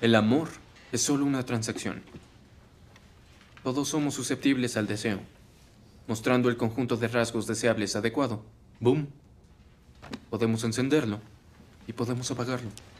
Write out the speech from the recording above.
El amor es solo una transacción. Todos somos susceptibles al deseo, mostrando el conjunto de rasgos deseables adecuado. ¡Boom! Podemos encenderlo y podemos apagarlo.